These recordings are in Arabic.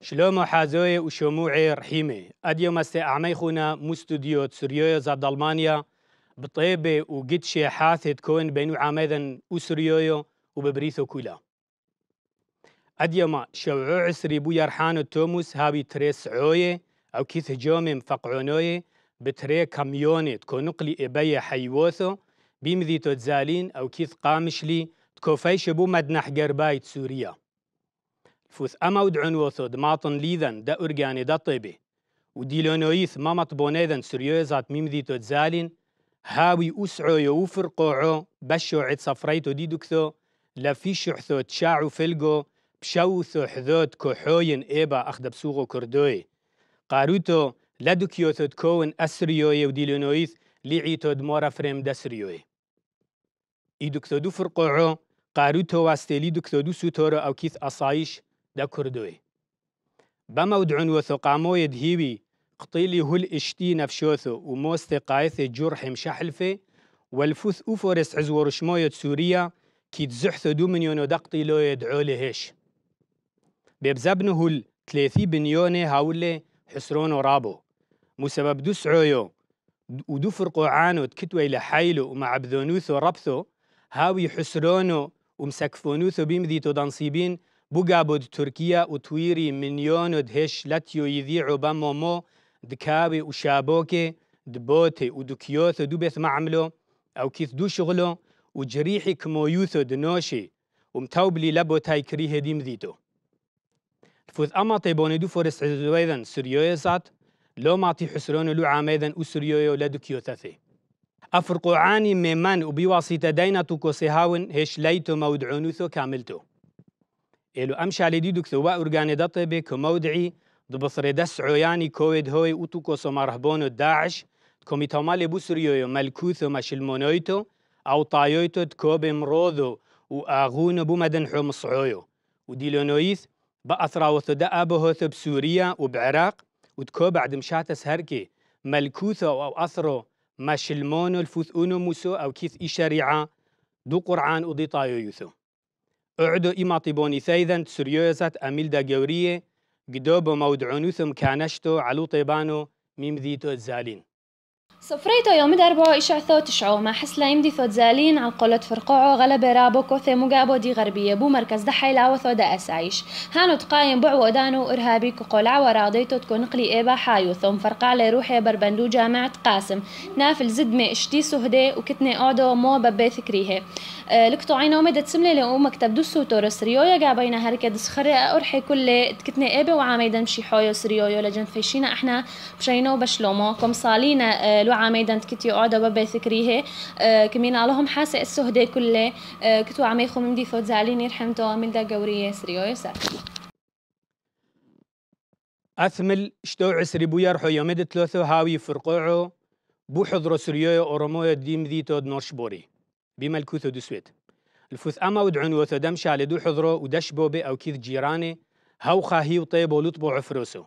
شلوم حازوي وشموعي رحيمة أديو خونا مو مستوديو سوريويا زاد ألمانيا بطيبة وقدشي حاثة تكون بينو عاميدا وسوريويو وببريثو كولا أديو ما شوعو عسري بو يرحانو توموس هاوي تريس عوية أو كيث جومم فقعونوية بتري كاميوني تكون نقلي إبايا حيوثو بيمذي تتزالين أو كيث قامشلي تكوفيش بو مدنح قربايت سوريا فوث أما ودعون وثود ماطن ليذن دا أرجاني دا طيبه لونويث ما مطبونيذن سريوي سريوزات ميم ذي تتزالين هاوي أسعو يوفر قوعو بشو عيد صفريتو دي دكثو لفي شحثو تشاعو فلقو بشوثو حذوت كوحوين إيبا أخدب سوغو كردوي قاروتو لدكيوثو تكون أسريوي ودي لونويث لعي تود مورا فريم دسريوي إيدكتو دو فرقوعو قاروتو واستيلي دكتو دو سوتورو أو كيث أصايش دە کوردوێ بەمەودعون وثقامو هیوی قطيلي هل اشتي نفشوثو وموست قايثي جرح مشحلفي والفوث أوفورس عزور شموية سوريا كي تزحث دو مليون دقطي لو يدعو لهش بيبزابنو هل ثلاثي بنيوني هاولي حسرون رابو مسبب دو سعويو ودو فرقو عانو تكتوي لحيلو ومع بذونوثو ربثو هاوي حسرونو ومسكفونوثو بيمذيتو دانصيبين بگابد تركيا و تویری منیون و دهش لاتیو یذی بامو مو دكاوي وشابوكي دبوتي ودكيوثو دو بيث معملو أو كيث دو شغلو وجريحي كمويوثو دنوشي ومتاوب لي لابو تاي كريه ديم ذيتو فوث أما طيبوني دو فورس عزويذن سريوية سات لو ماطي حسرونو لو عاميذن وسريوية ولا دكيوثاثي أفرقعاني ميمان وبواسطة دينا توكو سيهاون هش ليتو مودعونوثو كاملتو إلو ئێلو ئەم شالێدی دوکتەوە ئورگانێدەتە بێ کۆمەودعی دبصرێدە دس عياني كويد هوي تو کۆسۆمەڕەبۆن و داعش کۆمیتۆمالێ بوو سوریۆی مەلکووت و مەشلمۆنۆیتۆ ئەو تایۆیتۆت کۆبێ مرۆذ و و ئاغونە بوو مەدن حۆم سعۆیۆ و دیلۆنۆیث بە ئەسراوەتەدا ئابهۆتە بسووریا و بعێراق وتكو بعد مشاتس هركي ملكوثو أو أثرو مشلمون الفوثون موسو أو كيث إشاريعة دو قرآن أضيطايو يوثو اعدو ایما تیبونی سیدن سریوزت امیل دا گوریه گدو با مودعونوثم کانشتو علو طیبانو میم زیتو الزالین صفريتو يوم دربو عثو تشعو ما حس لا يمدي ثوت زالين على قلة فرقعو غلب رابو كوثي مقابو دي غربية بو مركز دحي لاو ثو دا اسعيش هانو تقايم بعو ودانو إرهابي كقلع وراضيتو تكون قلي إيبا حايو ثوم فرقع لروحي بربندو جامعة قاسم نافل زد مي إشتي سهدي وكتني أودو مو ببي ثكريه أه، لكتو عينو مدد تسملي لأو مكتب دو سوتو رسريو ريويا قابينا هركة دسخري أرحي كله تكتني إيبا وعاميدا مشي حويو سريويو لجن فيشينا إحنا بشينو بشلومو كم صالينا أه، لو عميدان كتيو قعدة بابا سكريه آه، كمين علىهم حاسة السهدة كله آه، كتو عمي خو ممدي فوت زعليني رحمتو من دا قورية سريو يسر أثمل شتو عسري بويا رحو يومد ثلاثو هاوي فرقوعو بو حضرو سريو أورمو ديم ذيتو نورشبوري بملكوثو دسويت الفوث أما ودعون وثدم شالدو حضرو ودش بي أو كيث جيراني هاو خاهي وطيبو لطبو عفروسو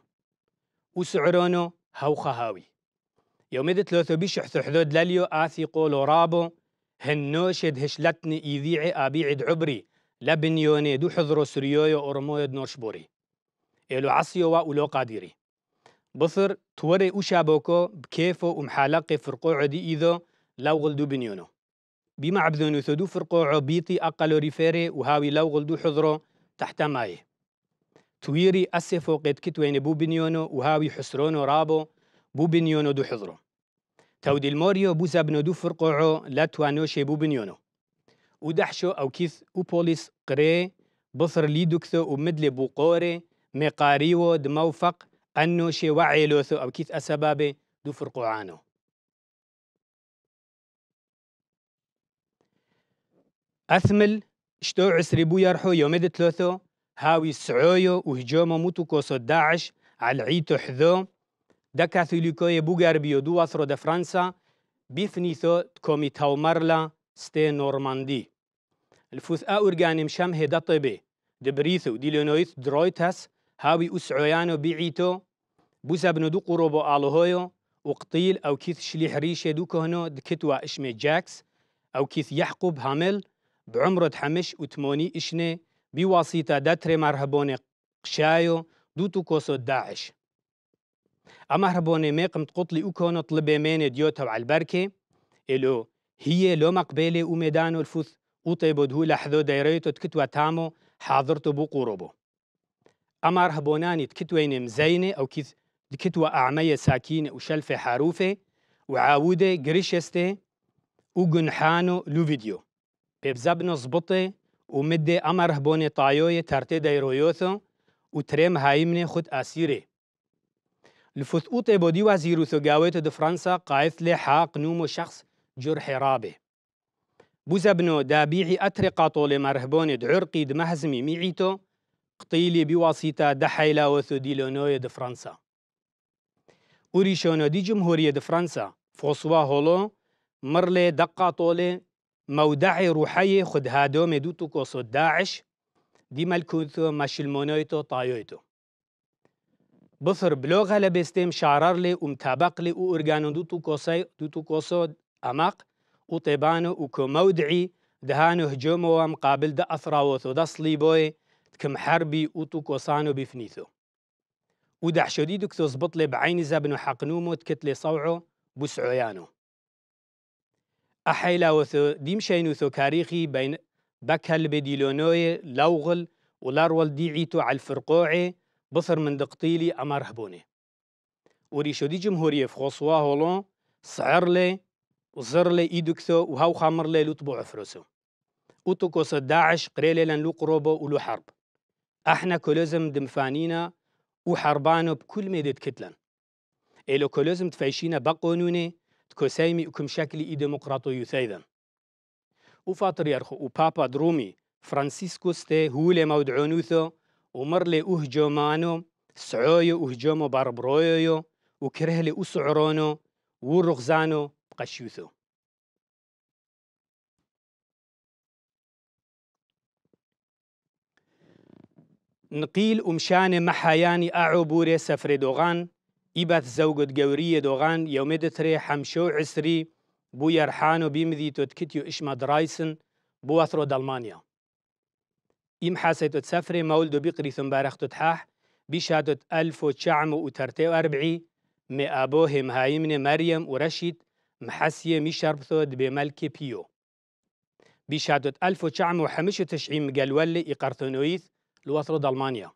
وسعرونو هاو خهاوي يوميدت لو ثبيش حدود لليو آثيقو لورابو هنوشد هشلتني إيذيعي أبيع عبري لبن يوني دو حضرو سريويو أورمويو نورشبوري إلو عصيو وأولو قاديري بصر توري أشابوكو بكيفو ومحالقي فرقو عدي إيذو لو غلدو بنيونو بما عبدونو ثدو فرقو عبيطي أقلو ريفيري وهاوي لو غلدو حضرو تحت مايه تويري أسفو قد كتوين بو بنيونو وهاوي حسرونو رابو بو بنيونو دو حضرو تودي الموريو بوزا بنودو فرقعو لا توانوشي بوبنيونو ودحشو أو كيث بوليس قري بصر ليدوكثو بو قوري مقاريو دموفق انو شي وعيلوثو أو كيث أسبابي دو فرقعانو أثمل شتو عسري بو يرحو يومد ثلاثو هاوي سعويو وهجومو موتو كوسو داعش على عيتو حذو da katholikoje Bugarbi دو asro de Franca بيفنيثو تكومي تاومرلا ستي نورماندي الفوث أورغانيم شام هيدا طبي دبريثو دي ليونويث درويتاس هاوي أسعيانو بيعيتو بوزا بنو دو قروبو آلوهويو وقطيل أو كيث شليح ريشة دو كهنو دكتوا إشمي جاكس أو كيث يحقوب هامل بعمرة حمش وتموني إشني بواسطة داتري مرهبوني قشايو دو توكوسو داعش ئەمە هەبوونێ مێقم قوتلی وکۆنە طلبێمێنێ دیۆتەوە عەلبەرکێ ئێلۆ هي لو مقبالي وميدان الفوث وطيب دهولة حذو دايريتو تكتوى تامو حاضرتو بو قروبو أمار هبوناني تكتوين مزينة أو كيث تكتوى أعمية ساكينة وشلفة حروفة وعاودة قريشستي وقنحانو لو فيديو بيبزبنو زبطي ومدي أمر هبوني طايوية ترتي دايرويوثو وتريم هايمني خد أسيري لفثقو بودي وزيرو ثقاويتو دو فرنسا قايث لحاق حاق نومو شخص جرح رابه بوزبنو دابيعي أترقة طول مرهبون دعرقي دمهزمي ميعيتو قطيلي بواسطة دحيلا وثوديلونوي دو فرنسا أوريشونو دي جمهورية دو فرنسا فوسوا هولو مرلي دقا طول مودعي روحي خدهادو مدوتو كوسو داعش دي ملكوثو مشلمونويتو طايويتو بفر بلوغ لبستم شعرار لي ومتابق لي و وأرغانو دوتو كوسي دوتو كوسو أماق و طيبانو وطيبانو وكمودعي دهانو هجومو ومقابل ده أثراوثو ده صليبوي كم حربي و تو كوسانو بفنيثو و ده ودع شديدك تزبط لي بعين زبنو حقنومو تكتلي صوعو بسعويانو أحيلا وثو ديمشينو ثو كاريخي بين بكهل بديلونوي لوغل ولارول ديعيتو على الفرقوعي بصر من مندقطيلي أمر هبوني وريشودي جمهورية في فخوصوا هولون سعر لي وزر لي إيدوكثو وهاو خامر لي لطبو عفروسو وتوكوس داعش قريلي لن لو قروبو ولو حرب احنا كولوزم دمفانينا وحربانو بكل ما كتلن إلو كولوزم تفايشينا بقانوني تكوسايمي وكم شكلي إي ديمقراطو يثايدا وفاتر يرخو وبابا درومي فرانسيسكوس تي هو لي مودعونوثو ومرلي مانو سعويو أهجومو باربرويو وكرهلي أسعرونو ورغزانو قشيوثو نقيل أمشان محياني أعبوري سفر دوغان إبث زوجت جورية دوغان يومدتري حمشو عسري بو يرحانو بيمذي تتكتيو إشما درايسن بو أثرو دالمانيا يمحاسيت تسفري مولدو بقري ثم بارختو تحاح بيشاتو ألف وتشعم وترتي وأربعي مئابوهم هايمني مريم ورشيد محسية دبي بملك بيو بيشاتو ألف وتشعم وحمشة تشعيم قالولي إقرثونويث لوثرو دالمانيا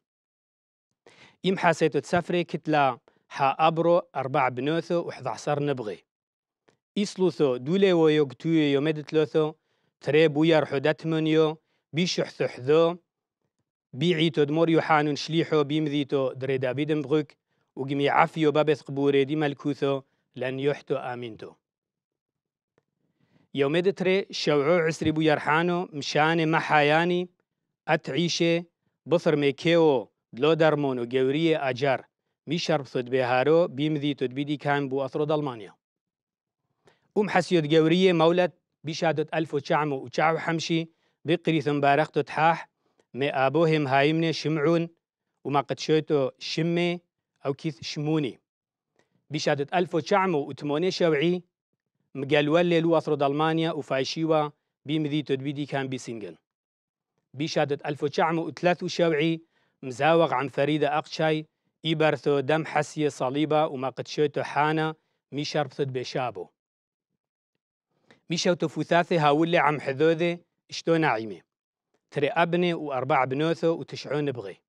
يمحاسيتو تسفري كتلا حا أبرو أربع بنوثو وحد عصر نبغي إسلوثو دولي ويوكتويو يومدتلوثو تري بويا رحودات بيشحثو حذو بيعيتو دمور يوحانون شليحو بيمذيتو دري دافيد مبغوك وقمي عفيو بابث قبوري دي ملكوثو لن يحتو آمينتو يوم دتري شوعو عسري بو يرحانو مشاني محاياني أتعيشي بثر ميكيو دلو درمونو جورية أجار مي شربثد بهارو بيمذيتو بدي كان بو أثرو دلمانيا ومحسيو حسيود مولد مولد بشهادة 1900 وشعو حمشي بقريثم بارختو تحاح مي أبوهم هايمني شمعون وما قد شويتو شمي أو كيث شموني بشهادة شوعي مقالوال ليلو أثرو دالمانيا وفايشيوا بمذي تدبيدي كان بسنجن بشهادة وشوعي مزاوغ عن فريدة أقشاي إبرثو دم حسية صليبة وما قد شويتو حانا مي شربثت بشابو ميشوتو فوثاثي هاولي عم حذوذي اشتو نعيمة تري أبني وأربع بنوثو وتشعون بغي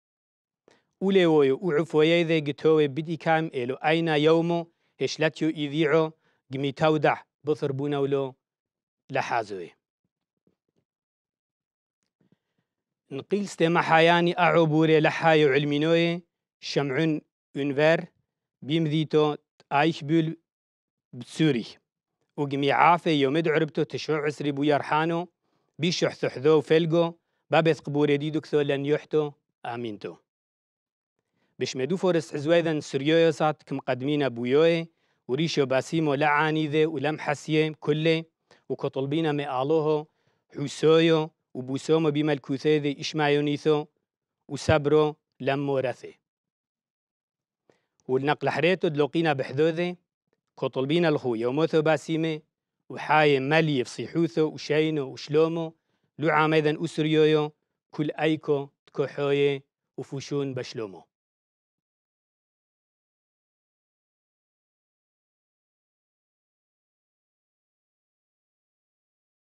أولي وليوي وعفوي ذي قتوي بدي كام إلو أين يومو هشلتيو إذيعو قمي تودع بثر بوناولو لحازوي نقيل ستيما حياني بوري لحايو علمينوي شمعون أنفر بيمذيتو آيش بول بسوري وقمي عافي يوم عربتو تشعو عسري بويا رحانو بيشو حثو فلقو بابث قبوري دي كثو لن يحتو آمينتو بش مدو فورس حزويدا سريو يوسات كم قدمين بويوه وريشو باسيمو لعاني ذي ولم حسيه كله وكطلبينا مقالوهو حسويو وبوسومو بما الكوثيذي إشمايونيثو وسبرو لم مورثي والنقل حريتو دلوقينا بحذوذي كطلبينا الخو يوموثو باسيمي وحاي مالي في صيحوثو وشينو وشلومو لو عميدا أسريويو كل أيكو تكوحوي وفوشون بشلومو